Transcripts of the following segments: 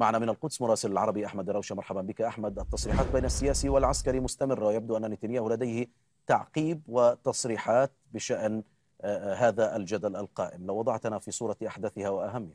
معنا من القدس مراسل العربي أحمد روشه مرحبا بك أحمد التصريحات بين السياسي والعسكري مستمرة يبدو أن نتنياهو لديه تعقيب وتصريحات بشأن آه، آه، هذا الجدل القائم لو وضعتنا في صورة أحدثها وأهمها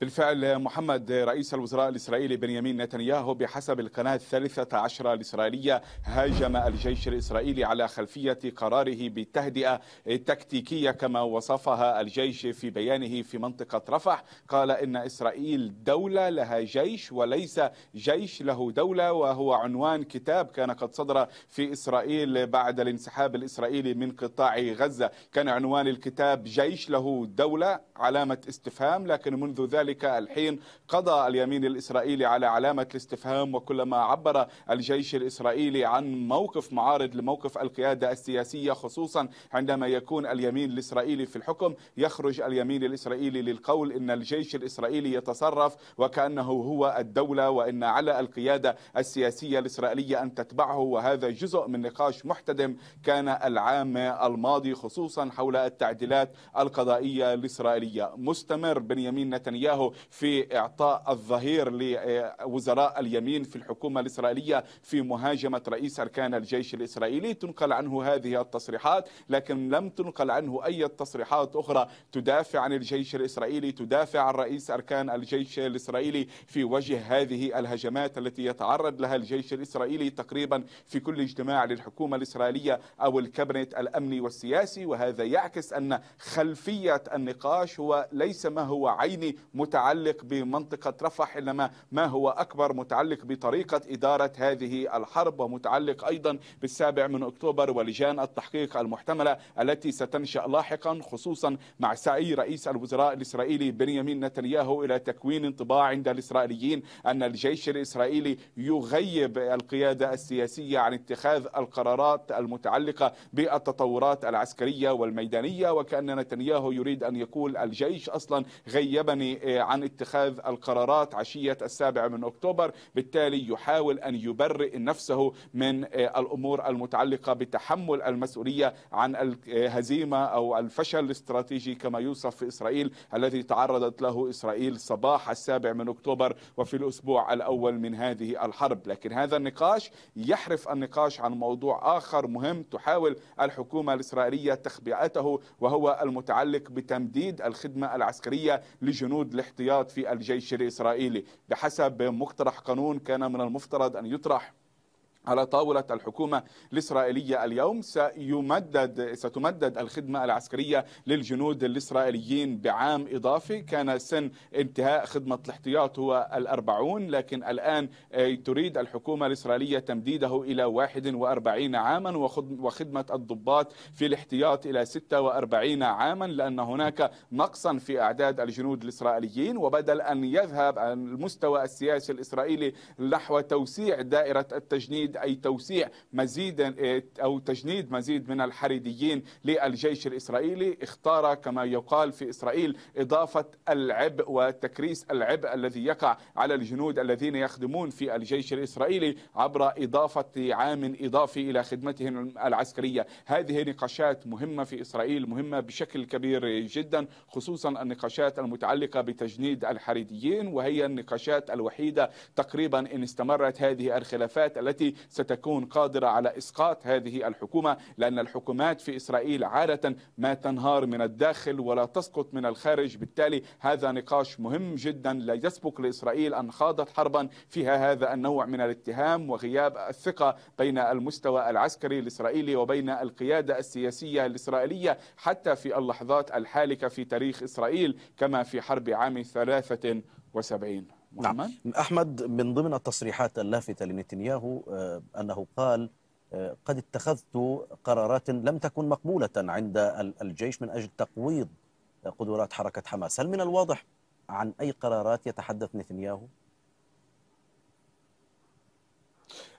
بالفعل محمد رئيس الوزراء الإسرائيلي بنيامين نتنياهو بحسب القناة الثالثة عشرة الإسرائيلية هاجم الجيش الإسرائيلي على خلفية قراره بالتهدئة التكتيكية كما وصفها الجيش في بيانه في منطقة رفح قال إن إسرائيل دولة لها جيش وليس جيش له دولة وهو عنوان كتاب كان قد صدر في إسرائيل بعد الانسحاب الإسرائيلي من قطاع غزة كان عنوان الكتاب جيش له دولة علامة استفهام لكن منذ ذلك ذلك الحين قضى اليمين الإسرائيلي على علامة الاستفهام وكلما عبر الجيش الإسرائيلي عن موقف معارض لموقف القيادة السياسية خصوصا عندما يكون اليمين الإسرائيلي في الحكم يخرج اليمين الإسرائيلي للقول إن الجيش الإسرائيلي يتصرف وكأنه هو الدولة وإن على القيادة السياسية الإسرائيلية أن تتبعه وهذا جزء من نقاش محتدم كان العام الماضي خصوصا حول التعديلات القضائية الإسرائيلية مستمر بنيامين نتنياهو نتنياهو في إعطاء الظهير لوزراء اليمين في الحكومة الإسرائيلية في مهاجمة رئيس أركان الجيش الإسرائيلي تنقل عنه هذه التصريحات لكن لم تنقل عنه أي تصريحات أخرى تدافع عن الجيش الإسرائيلي تدافع عن رئيس أركان الجيش الإسرائيلي في وجه هذه الهجمات التي يتعرض لها الجيش الإسرائيلي تقريبا في كل اجتماع للحكومة الإسرائيلية أو الكابينت الأمني والسياسي وهذا يعكس أن خلفية النقاش هو ليس ما هو عيني متعلق بمنطقة رفح إنما ما هو أكبر متعلق بطريقة إدارة هذه الحرب ومتعلق أيضا بالسابع من أكتوبر ولجان التحقيق المحتملة التي ستنشأ لاحقا خصوصا مع سعي رئيس الوزراء الإسرائيلي بنيامين نتنياهو إلى تكوين انطباع عند الإسرائيليين أن الجيش الإسرائيلي يغيب القيادة السياسية عن اتخاذ القرارات المتعلقة بالتطورات العسكرية والميدانية وكأن نتنياهو يريد أن يقول الجيش أصلا غيبني عن اتخاذ القرارات عشية السابع من أكتوبر بالتالي يحاول أن يبرئ نفسه من آه، الأمور المتعلقة بتحمل المسؤولية عن الهزيمة آه، أو الفشل الاستراتيجي كما يوصف في إسرائيل الذي تعرضت له إسرائيل صباح السابع من أكتوبر وفي الأسبوع الأول من هذه الحرب لكن هذا النقاش يحرف النقاش عن موضوع آخر مهم تحاول الحكومة الإسرائيلية تخبئته وهو المتعلق بتمديد الخدمة العسكرية لجنود الاحتياط في الجيش الإسرائيلي بحسب مقترح قانون كان من المفترض أن يطرح على طاولة الحكومة الإسرائيلية اليوم سيمدد ستمدد الخدمة العسكرية للجنود الإسرائيليين بعام إضافي كان سن انتهاء خدمة الاحتياط هو الأربعون لكن الآن آه، تريد الحكومة الإسرائيلية تمديده إلى 41 عاما وخدمة الضباط في الاحتياط إلى 46 عاما لأن هناك نقصا في أعداد الجنود الإسرائيليين وبدل أن يذهب المستوى السياسي الإسرائيلي نحو توسيع دائرة التجنيد أي توسيع مزيد آه، أو تجنيد مزيد من الحريديين للجيش الإسرائيلي اختار كما يقال في إسرائيل إضافة العبء وتكريس العبء الذي يقع على الجنود الذين يخدمون في الجيش الإسرائيلي عبر إضافة عام إضافي إلى خدمتهم العسكرية هذه نقاشات مهمة في إسرائيل مهمة بشكل كبير جدا خصوصا النقاشات المتعلقة بتجنيد الحريديين وهي النقاشات الوحيدة تقريبا إن استمرت هذه الخلافات التي ستكون قادرة على إسقاط هذه الحكومة لأن الحكومات في إسرائيل عادة ما تنهار من الداخل ولا تسقط من الخارج بالتالي هذا نقاش مهم جدا لا يسبق لإسرائيل أن خاضت حربا فيها هذا النوع من الاتهام وغياب الثقة بين المستوى العسكري الإسرائيلي وبين القيادة السياسية الإسرائيلية حتى في اللحظات الحالكة في تاريخ إسرائيل كما في حرب عام 73 نعم. محمد نعم. أحمد من ضمن التصريحات اللافتة لنتنياهو آه، أنه قال آه، قد اتخذت قرارات لم تكن مقبولة عند الجيش من أجل تقويض قدرات حركة حماس هل من الواضح عن أي قرارات يتحدث نتنياهو؟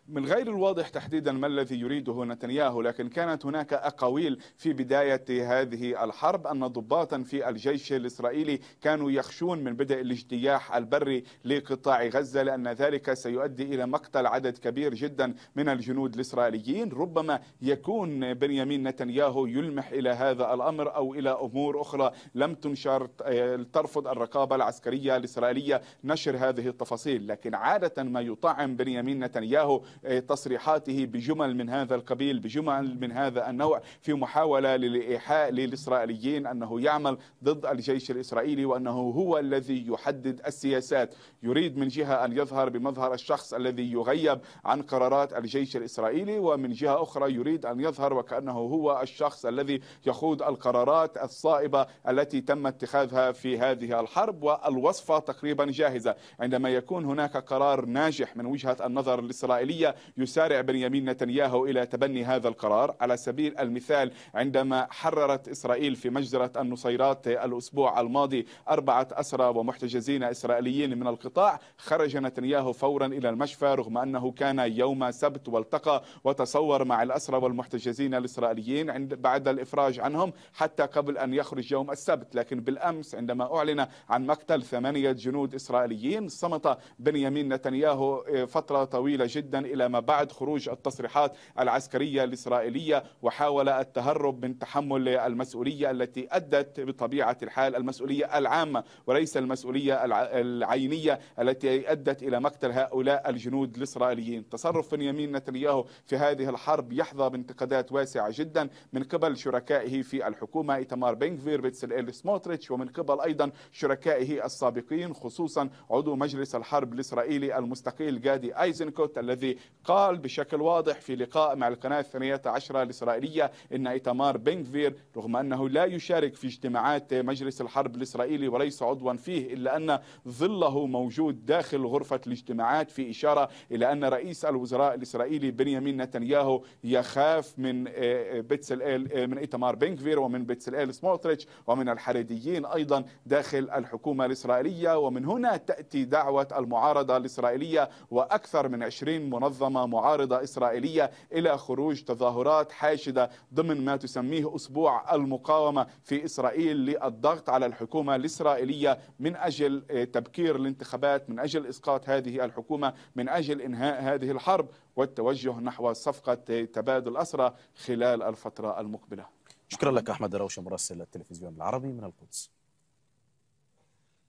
من غير الواضح تحديدا ما الذي يريده نتنياهو لكن كانت هناك أقاويل في بداية هذه الحرب أن ضباطا في الجيش الإسرائيلي كانوا يخشون من بدء الاجتياح البري لقطاع غزة لأن ذلك سيؤدي إلى مقتل عدد كبير جدا من الجنود الإسرائيليين ربما يكون بنيامين نتنياهو يلمح إلى هذا الأمر أو إلى أمور أخرى لم تنشر آه، ترفض الرقابة العسكرية الإسرائيلية نشر هذه التفاصيل لكن عادة ما يطعم بنيامين نتنياهو آه، تصريحاته بجمل من هذا القبيل بجمل من هذا النوع في محاولة للإيحاء للإسرائيليين أنه يعمل ضد الجيش الإسرائيلي وأنه هو الذي يحدد السياسات يريد من جهة أن يظهر بمظهر الشخص الذي يغيب عن قرارات الجيش الإسرائيلي ومن جهة أخرى يريد أن يظهر وكأنه هو الشخص الذي يخوض القرارات الصائبة التي تم اتخاذها في هذه الحرب والوصفة تقريبا جاهزة عندما يكون هناك قرار ناجح من وجهة النظر الإسرائيلية يسارع بنيامين نتنياهو إلى تبني هذا القرار على سبيل المثال عندما حررت إسرائيل في مجزرة النصيرات الأسبوع الماضي أربعة أسرى ومحتجزين إسرائيليين من القطاع خرج نتنياهو فورا إلى المشفى رغم أنه كان يوم سبت والتقى وتصور مع الأسرى والمحتجزين الإسرائيليين عند بعد الإفراج عنهم حتى قبل أن يخرج يوم السبت لكن بالأمس عندما أعلن عن مقتل ثمانية جنود إسرائيليين صمت بنيامين نتنياهو آه، فترة طويلة جدا إلى ما بعد خروج التصريحات العسكرية الإسرائيلية وحاول التهرب من تحمل المسؤولية التي أدت بطبيعة الحال المسؤولية العامة وليس المسؤولية العينية التي أدت إلى مقتل هؤلاء الجنود الإسرائيليين تصرف بنيامين نتنياهو في هذه الحرب يحظى بانتقادات واسعة جدا من قبل شركائه في الحكومة إيتمار بنكفير بتسلئيل سموتريتش ومن قبل أيضا شركائه السابقين خصوصا عضو مجلس الحرب الإسرائيلي المستقيل جادي أيزنكوت الذي قال بشكل واضح في لقاء مع القناة الثانية عشرة الإسرائيلية أن إيتمار بنكفير رغم أنه لا يشارك في اجتماعات مجلس الحرب الإسرائيلي وليس عضوا فيه إلا أن ظله موجود داخل غرفة الاجتماعات في إشارة إلى أن رئيس الوزراء الإسرائيلي بنيامين نتنياهو يخاف من إيل آه، آه، آه، من إيتمار بنكفير ومن إيل سموتريتش ومن الحريديين أيضا داخل الحكومة الإسرائيلية ومن هنا تأتي دعوة المعارضة الإسرائيلية وأكثر من 20 منظمة منظمة معارضة إسرائيلية إلى خروج تظاهرات حاشدة ضمن ما تسميه أسبوع المقاومة في إسرائيل للضغط على الحكومة الإسرائيلية من أجل آه، تبكير الانتخابات من أجل إسقاط هذه الحكومة من أجل إنهاء هذه الحرب والتوجه نحو صفقة آه، تبادل أسرى خلال الفترة المقبلة شكرا لك أحمد روشة مراسل التلفزيون العربي من القدس